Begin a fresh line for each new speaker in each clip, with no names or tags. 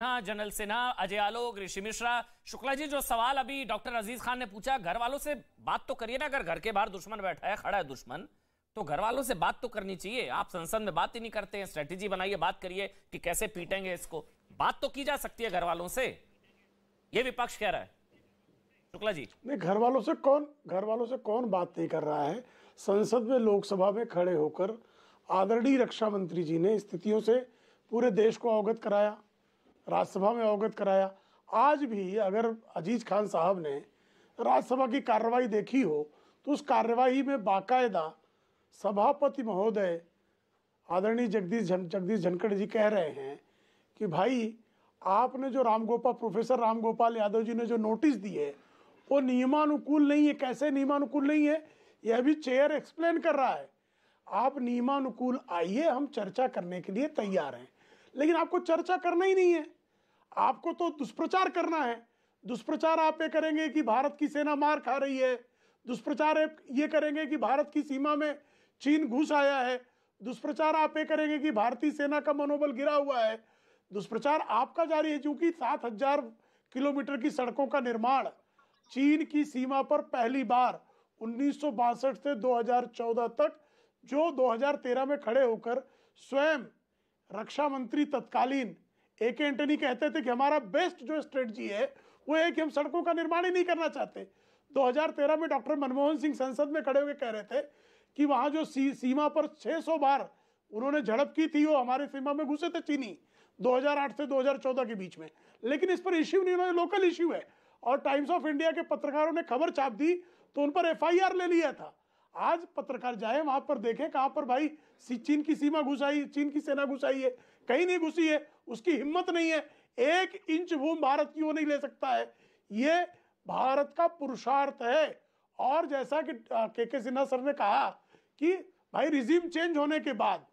General Sinha Ajay Alok Rishi Mishra Shukla ji जो सवाल अभी डॉक्टर अजीज खान ने पूछा घर वालों से बात तो करिए ना अगर घर के बाहर दुश्मन बैठा है खड़ा है दुश्मन तो घर वालों से बात तो करनी चाहिए आप संसद में बात ही नहीं करते हैं स्ट्रेटेजी बनाइए बात करिए कि कैसे पीटेंगे इसको बात तो की जा सकती है घर वालों से ये विपक्ष कह रहा है शुक्ला जी
नहीं घर वालों से कौन घर वालों से कौन बात नहीं कर रहा है संसद में लोकसभा में खड़े होकर आदरणीय रक्षा मंत्री जी ने स्थितियों से पूरे देश को अवगत कराया राज्यसभा में अवगत कराया आज भी अगर अजीज खान साहब ने राज्यसभा की कार्रवाई देखी हो तो उस कार्यवाही में बाकायदा सभापति महोदय आदरणीय जगदीश जन, जगदीश झनखड़ जी कह रहे हैं कि भाई आपने जो रामगोपाल प्रोफेसर रामगोपाल यादव जी ने जो नोटिस दिए वो नियमानुकूल नहीं है कैसे नियमानुकूल नहीं है यह भी चेयर एक्सप्लेन कर रहा है आप नियमानुकूल आइए हम चर्चा करने के लिए तैयार हैं लेकिन आपको चर्चा करना ही नहीं है आपको तो दुष्प्रचार करना है दुष्प्रचार आप ये करेंगे कि भारत की सेना मार खा रही है दुष्प्रचार ये करेंगे कि भारत की सीमा में चीन घुस आया है दुष्प्रचार आप ये करेंगे कि भारतीय सेना का मनोबल गिरा हुआ है दुष्प्रचार आपका जारी है क्योंकि सात हजार किलोमीटर की सड़कों का निर्माण चीन की सीमा पर पहली बार उन्नीस से 2014 तक जो 2013 में खड़े होकर स्वयं रक्षा मंत्री तत्कालीन ए के एंटनी कहते थे कि हमारा बेस्ट जो स्ट्रेटजी है वो है कि हम सड़कों का निर्माण ही नहीं करना चाहते 2013 में डॉक्टर मनमोहन सिंह संसद में खड़े हुए कह रहे थे कि वहां जो सी, सीमा पर 600 बार उन्होंने झड़प की थी वो हमारे सीमा में घुसे थे चीनी 2008 से 2014 के बीच में लेकिन इस पर इश्यू नहीं उन्होंने लोकल इश्यू है और टाइम्स ऑफ इंडिया के पत्रकारों ने खबर छाप दी तो उन पर एफ ले लिया था आज पत्रकार जाए वहां पर देखे कहां पर भाई चीन की सीमा घुस आई चीन की सेना घुस आई है कहीं नहीं घुसी है उसकी हिम्मत नहीं है एक इंच भूमि भारत की वो नहीं ले सकता है ये भारत का पुरुषार्थ है और जैसा कि के के सिन्हा सर ने कहा कि भाई रिजीम चेंज होने के बाद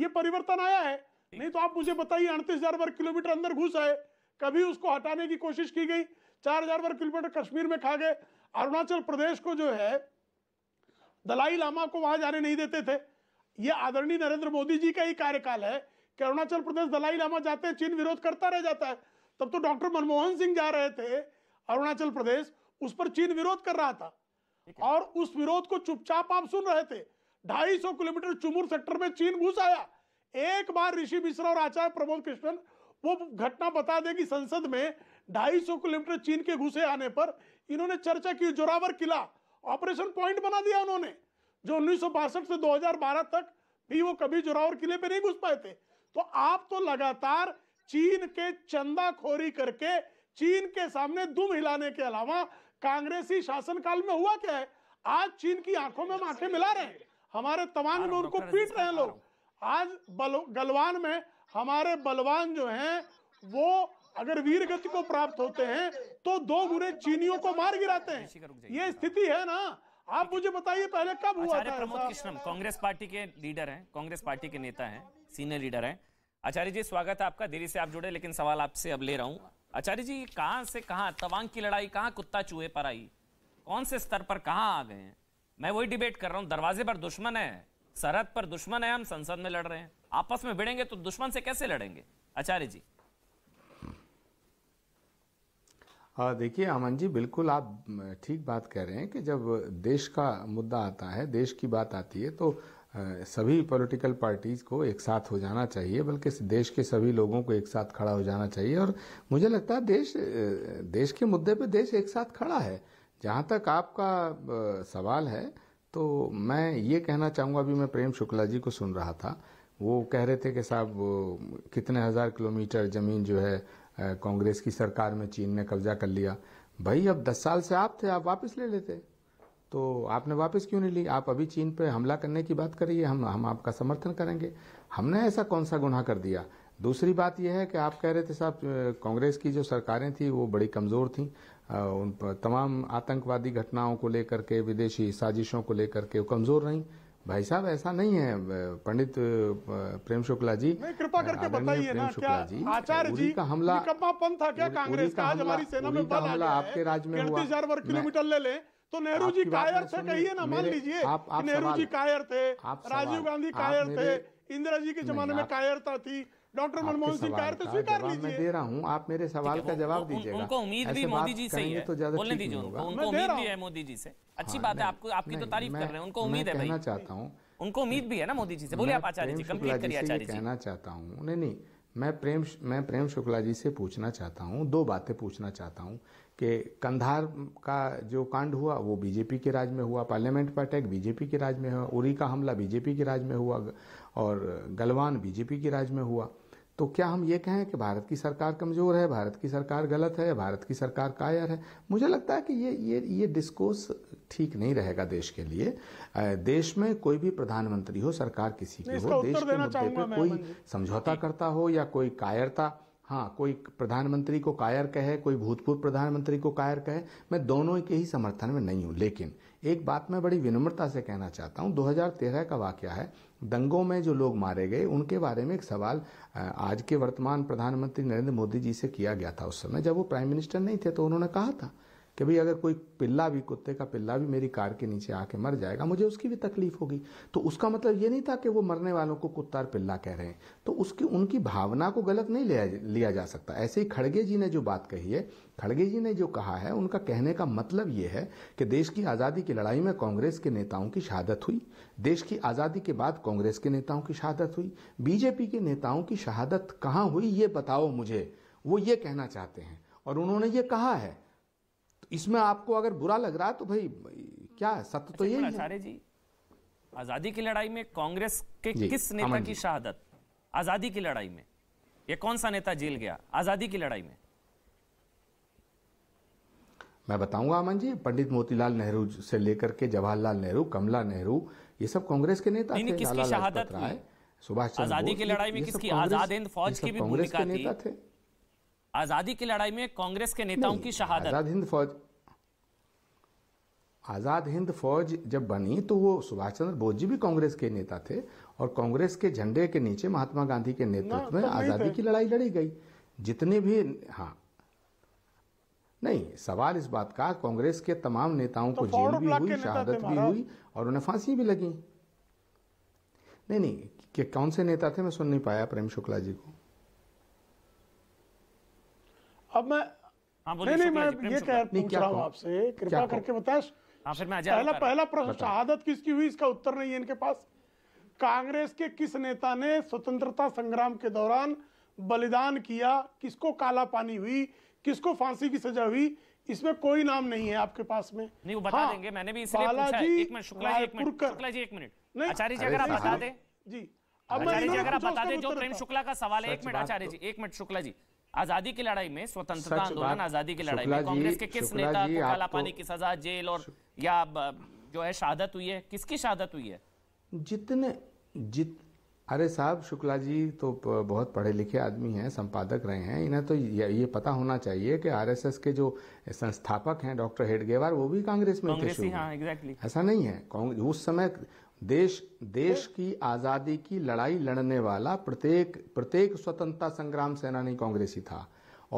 ये परिवर्तन आया है नहीं तो आप मुझे बताइए अड़तीस हजार वर्ग किलोमीटर अंदर घुस आए कभी उसको हटाने की कोशिश की गई चार हजार वर्ग किलोमीटर कश्मीर में खा गए अरुणाचल प्रदेश को जो है दलाई लामा को वहां जाने नहीं देते थे ये आदरणीय नरेंद्र मोदी जी का ही कार्यकाल है कि अरुणाचल प्रदेश दलाई लामा जाते हैं चीन विरोध करता रह जाता है तब तो डॉक्टर मनमोहन सिंह जा रहे थे अरुणाचल प्रदेश उस पर चीन विरोध कर रहा था और उस विरोध को चुपचाप आप सुन रहे थे 250 किलोमीटर चुमुर सेक्टर में चीन घुस आया एक बार ऋषि मिश्रा और आचार्य प्रमोद कृष्णन वो घटना बता दे कि संसद में 250 किलोमीटर चीन के घुसे आने पर इन्होंने चर्चा की जोरावर किला ऑपरेशन पॉइंट बना दिया उन्होंने जो उन्नीस से 2012 तक भी वो कभी जोरावर किले पे नहीं घुस पाए थे तो आप तो लगातार चीन के चंदाखोरी करके चीन के सामने दुम हिलाने के अलावा कांग्रेसी शासन काल में हुआ क्या है आज चीन की आंखों में माथे मिला रहे हैं हमारे तमाम लोग उनको पीट रहे हैं लोग आज गलवान में हमारे बलवान जो हैं वो अगर वीर गति को प्राप्त होते हैं तो दो बुरे चीनियों को मार गिराते हैं ये स्थिति है ना आप मुझे बताइए पहले कब हुआ था प्रमोद कृष्णम
कांग्रेस पार्टी के लीडर हैं कांग्रेस पार्टी के नेता हैं सीनियर लीडर हैं आचार्य जी स्वागत है आपका देरी से आप जुड़े लेकिन सवाल आपसे अब ले रहा हूँ आचार्य जी कहाँ से कहाँ तवांग की लड़ाई कहाँ कुत्ता चूहे पर आई कौन से स्तर पर कहाँ आ गए हैं मैं वही डिबेट कर रहा हूँ दरवाजे पर दुश्मन है सरहद पर दुश्मन है हम संसद में लड़ रहे हैं आपस में भिड़ेंगे तो दुश्मन से कैसे लड़ेंगे आचार्य जी
हाँ, देखिए अमन जी बिल्कुल आप ठीक बात कह रहे हैं कि जब देश का मुद्दा आता है देश की बात आती है तो सभी पॉलिटिकल पार्टीज़ को एक साथ हो जाना चाहिए बल्कि देश के सभी लोगों को एक साथ खड़ा हो जाना चाहिए और मुझे लगता है देश देश के मुद्दे पे देश एक साथ खड़ा है जहाँ तक आपका सवाल है तो मैं ये कहना चाहूँगा अभी मैं प्रेम शुक्ला जी को सुन रहा था वो कह रहे थे कि साहब कितने हज़ार किलोमीटर ज़मीन जो है कांग्रेस की सरकार में चीन ने कब्जा कर लिया भाई अब दस साल से आप थे आप वापस ले लेते तो आपने वापस क्यों नहीं ली आप अभी चीन पे हमला करने की बात करिए हम हम आपका समर्थन करेंगे हमने ऐसा कौन सा गुनाह कर दिया दूसरी बात यह है कि आप कह रहे थे साहब कांग्रेस की जो सरकारें थी वो बड़ी कमज़ोर थी उन पर तमाम आतंकवादी घटनाओं को लेकर के विदेशी साजिशों को लेकर के वो कमज़ोर रहीं भाई साहब ऐसा नहीं है पंडित प्रेम शुक्ला जी कृपा करके बताइए ना क्या आचार्य जी का हमला
था क्या कांग्रेस का आज हमारी सेना में बल हमला आपके राज्य में हुआ वर्ग किलोमीटर ले ले तो नेहरू जी कायर थे कहिए ना मान लीजिए नेहरू जी कायर थे राजीव गांधी कायर थे इंदिरा जी के जमाने में कायरता थी डॉक्टर मनमोहन सिंह कह तो स्वीकार लीजिए मैं दे रहा
हूँ आप मेरे सवाल का जवाब दीजिएगा उनको उम्मीद भी मोदी जी से ही है तो ज्यादा बोलने दीजिए उनको उनको उम्मीद
भी
है मोदी जी से हाँ, अच्छी बात है आपको आपकी तो तारीफ कर रहे हैं उनको उम्मीद है कहना चाहता हूँ उनको उम्मीद भी है ना मोदी जी से बोलिए आप आचार्य जी कंप्लीट करिए आचार्य जी कहना
चाहता हूँ नहीं नहीं मैं प्रेम मैं प्रेम शुक्ला जी से पूछना चाहता हूँ दो बातें पूछना चाहता हूँ कि कंधार का जो कांड हुआ वो बीजेपी के राज में हुआ पार्लियामेंट पर अटैक बीजेपी के राज में हुआ उरी का हमला बीजेपी के राज में हुआ और गलवान बीजेपी के राज में हुआ तो क्या हम ये कहें कि भारत की सरकार कमज़ोर है भारत की सरकार गलत है भारत की सरकार कायर है मुझे लगता है कि ये ये ये डिस्कोर्स ठीक नहीं रहेगा देश के लिए देश में कोई भी प्रधानमंत्री हो सरकार किसी की हो देश के मुद्दे पर कोई समझौता करता हो या कोई कायरता हाँ कोई प्रधानमंत्री को कायर कहे कोई भूतपूर्व प्रधानमंत्री को कायर कहे मैं दोनों के ही समर्थन में नहीं हूं लेकिन एक बात मैं बड़ी विनम्रता से कहना चाहता हूँ 2013 का वाक्य है दंगों में जो लोग मारे गए उनके बारे में एक सवाल आज के वर्तमान प्रधानमंत्री नरेंद्र मोदी जी से किया गया था उस समय जब वो प्राइम मिनिस्टर नहीं थे तो उन्होंने कहा था कि भाई अगर कोई पिल्ला भी कुत्ते का पिल्ला भी मेरी कार के नीचे आके मर जाएगा मुझे उसकी भी तकलीफ होगी तो उसका मतलब ये नहीं था कि वो मरने वालों को कुत्ता और पिल्ला कह रहे हैं तो उसकी उनकी भावना को गलत नहीं लिया लिया जा सकता ऐसे ही खड़गे जी ने जो बात कही है खड़गे जी ने जो कहा है उनका कहने का मतलब ये है कि देश की आज़ादी की लड़ाई में कांग्रेस के नेताओं की शहादत हुई देश की आज़ादी के बाद कांग्रेस के नेताओं की शहादत हुई बीजेपी के नेताओं की शहादत कहाँ हुई ये बताओ मुझे वो ये कहना चाहते हैं और उन्होंने ये कहा है इसमें आपको अगर बुरा लग रहा है तो भाई क्या है सत्य तो अच्छा, यही है जी
आजादी की लड़ाई में कांग्रेस के किस नेता की शहादत आजादी की लड़ाई में ये कौन सा नेता जेल गया आजादी की लड़ाई में
मैं बताऊंगा अमन जी पंडित मोतीलाल नेहरू से लेकर के जवाहरलाल नेहरू कमला नेहरू ये सब कांग्रेस के नेता थे किसकी शहादत सुभाष आजादी की लड़ाई में किसकी आजाद हिंद फौज की भी भूमिका थी
आजादी की लड़ाई में कांग्रेस के नेताओं की शहादत आजाद
हिंद फौज आज़ाद हिंद फौज जब बनी तो वो सुभाष चंद्र बोस जी भी कांग्रेस के नेता थे और कांग्रेस के झंडे के नीचे महात्मा गांधी के नेतृत्व में तो आज़ादी तो। की लड़ाई लड़ी गई जितने भी हाँ नहीं सवाल इस बात का कांग्रेस के तमाम नेताओं तो को जेल भी हुई शहादत भी हुई और उन्हें फांसी भी लगी नहीं नहीं कि कौन से नेता थे मैं सुन नहीं पाया प्रेम शुक्ला जी को
अब मैं हाँ, नहीं नहीं मैं ये कह पूछ रहा हूँ आपसे कृपा करके बताए हाँ, पहला पहला प्रश्न शहादत किसकी हुई इसका उत्तर नहीं है इनके पास कांग्रेस के किस नेता ने स्वतंत्रता संग्राम के दौरान बलिदान किया किसको काला पानी हुई किसको फांसी की सजा हुई इसमें कोई नाम नहीं है आपके पास में नहीं वो बता हाँ, देंगे मैंने भी इसलिए पूछा है एक मिनट शुक्ला जी एक मिनट
शुक्ला जी एक मिनट आचार्य जी अगर आप बता
दें जी अब आचार्य जी अगर आप बता दें जो प्रेम शुक्ला का सवाल है एक मिनट आचार्य जी
तो- एक मिनट शुक्ला जी आजादी की लड़ाई में स्वतंत्रता आंदोलन आजादी की लड़ाई में कांग्रेस के किस नेता को काला पानी की सजा जेल और या जो है शहादत हुई है किसकी शहादत हुई है
जितने जित अरे साहब शुक्ला जी तो बहुत पढ़े लिखे आदमी हैं संपादक रहे हैं इन्हें तो ये पता होना चाहिए कि आरएसएस के जो संस्थापक हैं डॉक्टर हेडगेवार वो भी कांग्रेस में थे हाँ,
exactly. ऐसा
नहीं है उस समय देश देश की आजादी की लड़ाई लड़ने वाला प्रत्येक प्रत्येक स्वतंत्रता संग्राम सेनानी कांग्रेसी था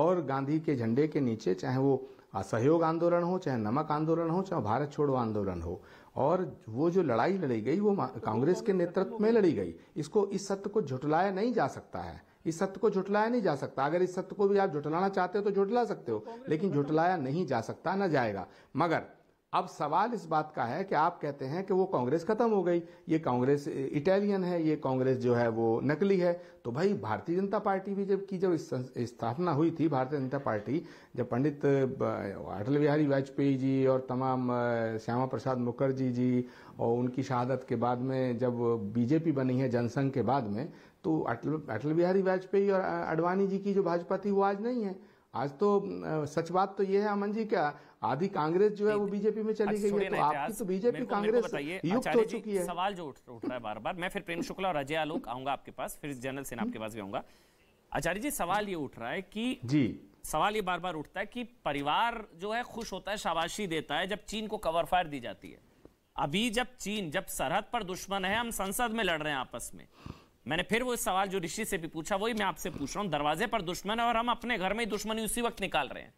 और गांधी के झंडे के नीचे चाहे वो असहयोग आंदोलन हो चाहे नमक आंदोलन हो चाहे भारत छोड़ो आंदोलन हो और वो जो लड़ाई लड़ी गई वो कांग्रेस के नेतृत्व में लड़ी गई इसको इस सत्य को झुटलाया नहीं जा सकता है इस सत्य को झुटलाया नहीं जा सकता अगर इस सत्य को भी आप झुटलाना चाहते हो तो झुटला सकते हो लेकिन झुटलाया नहीं जा सकता ना जाएगा मगर अब सवाल इस बात का है कि आप कहते हैं कि वो कांग्रेस खत्म हो गई ये कांग्रेस इटालियन है ये कांग्रेस जो है वो नकली है तो भाई भारतीय जनता पार्टी भी जब की जब स्थापना हुई थी भारतीय जनता पार्टी जब पंडित अटल बिहारी वाजपेयी जी और तमाम श्यामा प्रसाद मुखर्जी जी और उनकी शहादत के बाद में जब बीजेपी बनी है जनसंघ के बाद में तो अटल अटल बिहारी वाजपेयी और अडवाणी जी की जो भाजपा थी वो आज नहीं है आज तो सच बात तो ये है अमन जी क्या आधी कांग्रेस जो है वो बीजेपी में चली अच्छा, गई है तो आपकी तो बीजेपी कांग्रेस युक्त हो चुकी है सवाल
जो उठ रहा है बार बार मैं फिर प्रेम शुक्ला और अजय आलोक आऊंगा आपके पास फिर जनरल सेना आपके पास भी आऊंगा आचार्य जी सवाल ये उठ रहा है कि जी सवाल ये बार बार उठता है कि परिवार जो है खुश होता है शाबाशी देता है जब चीन को कवर फायर दी जाती है अभी जब चीन जब सरहद पर दुश्मन है हम संसद में लड़ रहे हैं आपस में मैंने फिर वो सवाल जो ऋषि से भी पूछा वही मैं आपसे पूछ रहा हूँ दरवाजे पर दुश्मन है और हम अपने घर में ही दुश्मनी उसी वक्त निकाल रहे हैं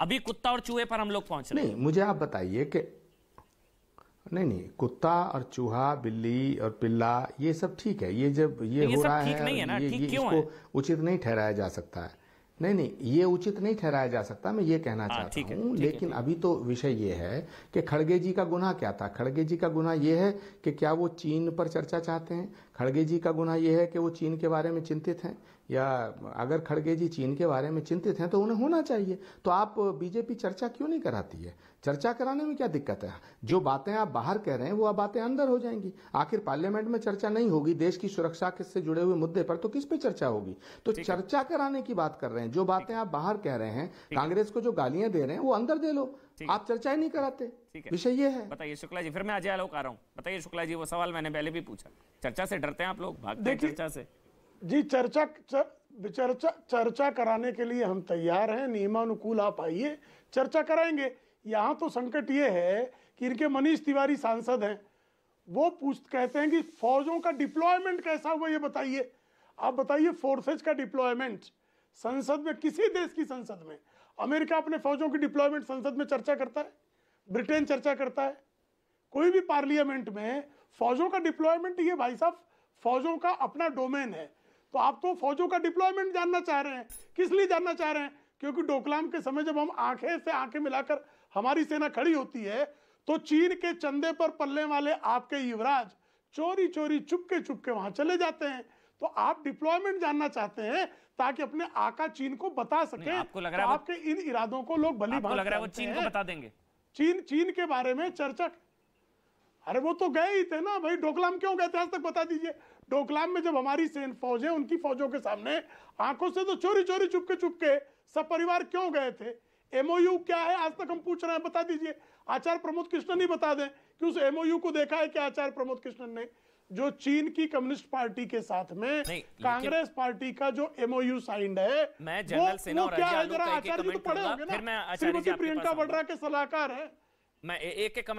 अभी कुत्ता और चूहे पर हम लोग पहुंच रहे हैं मुझे
आप बताइए कि नहीं नहीं कुत्ता और चूहा बिल्ली और पिल्ला ये सब ठीक है ये जब ये, ये हो रहा है, नहीं है ना, ये, ये क्यों इसको है? उचित नहीं ठहराया जा सकता है नहीं नहीं ये उचित नहीं ठहराया जा सकता मैं ये कहना हाँ, चाहता हूँ लेकिन अभी तो विषय ये है कि खड़गे जी का गुना क्या था खड़गे जी का गुना ये है कि क्या वो चीन पर चर्चा चाहते हैं खड़गे जी का गुना यह है कि वो चीन के बारे में चिंतित हैं या अगर खड़गे जी चीन के बारे में चिंतित हैं तो उन्हें होना चाहिए तो आप बीजेपी चर्चा क्यों नहीं कराती है चर्चा कराने में क्या दिक्कत है जो बातें आप बाहर कह रहे हैं वो आप बातें अंदर हो जाएंगी आखिर पार्लियामेंट में चर्चा नहीं होगी देश की सुरक्षा से जुड़े हुए मुद्दे पर तो किस पे चर्चा होगी तो चर्चा कराने की बात कर रहे हैं जो बातें आप बाहर कह रहे हैं कांग्रेस को जो गालियां दे रहे हैं वो अंदर दे लो आप चर्चा ही नहीं
कराते विषय
ये है
बताइए शुक्ला जी फिर मैं अजय आलोक आ रहा हूँ बताइए शुक्ला जी वो सवाल मैंने पहले भी पूछा चर्चा से डरते हैं आप लोग भागते हैं चर्चा से
जी चर्चा चर्चा चर्चा कराने के लिए हम तैयार हैं नियमानुकूल आप आइए चर्चा कराएंगे यहाँ तो संकट ये है कि इनके मनीष तिवारी सांसद हैं वो पूछ कहते हैं कि फौजों का डिप्लॉयमेंट कैसा हुआ ये बताइए आप बताइए फोर्सेज का डिप्लॉयमेंट संसद में किसी देश की संसद में अमेरिका अपने फौजों की डिप्लॉयमेंट संसद में चर्चा करता है ब्रिटेन चर्चा करता है कोई भी पार्लियामेंट में फौजों का डिप्लॉयमेंट ये भाई साहब फौजों का अपना डोमेन है तो आप तो फौजों का डिप्लॉयमेंट जानना चाह रहे हैं किस लिए जानना चाह रहे हैं क्योंकि डोकलाम के समय जब हम आंखें से आंखें मिलाकर हमारी सेना खड़ी होती है तो चीन के चंदे पर पलने वाले आपके युवराज चोरी चोरी चुपके चुपके वहां चले जाते हैं तो आप डिप्लॉयमेंट जानना चाहते हैं ताकि अपने आका चीन को बता सके आपको लग रहा तो है आपके इन इरादों को लोग भली आपको लग रहा है वो चीन को बता देंगे चीन चीन के बारे में चर्चा अरे वो तो गए ही थे ना भाई डोकलाम क्यों गए थे आज तक बता दीजिए डोकलाम में जब हमारी सेन फौज है उनकी फौजों के सामने आंखों से तो चोरी चोरी चुपके चुपके सब परिवार क्यों गए थे एमओयू क्या है आज तक हम पूछ रहे हैं बता दीजिए आचार्य प्रमोद कृष्णन ही बता दें कि उस एमओयू को देखा है कि आचार्य प्रमोद कृष्णन ने जो चीन की कम्युनिस्ट पार्टी के साथ में कांग्रेस पार्टी का जो एमओयू साइंड है मैं जनरल वो, क्या है जरा तो आचार्य तो पढ़े होंगे ना श्रीमती प्रियंका वड्रा के सलाहकार है मैं एक
एक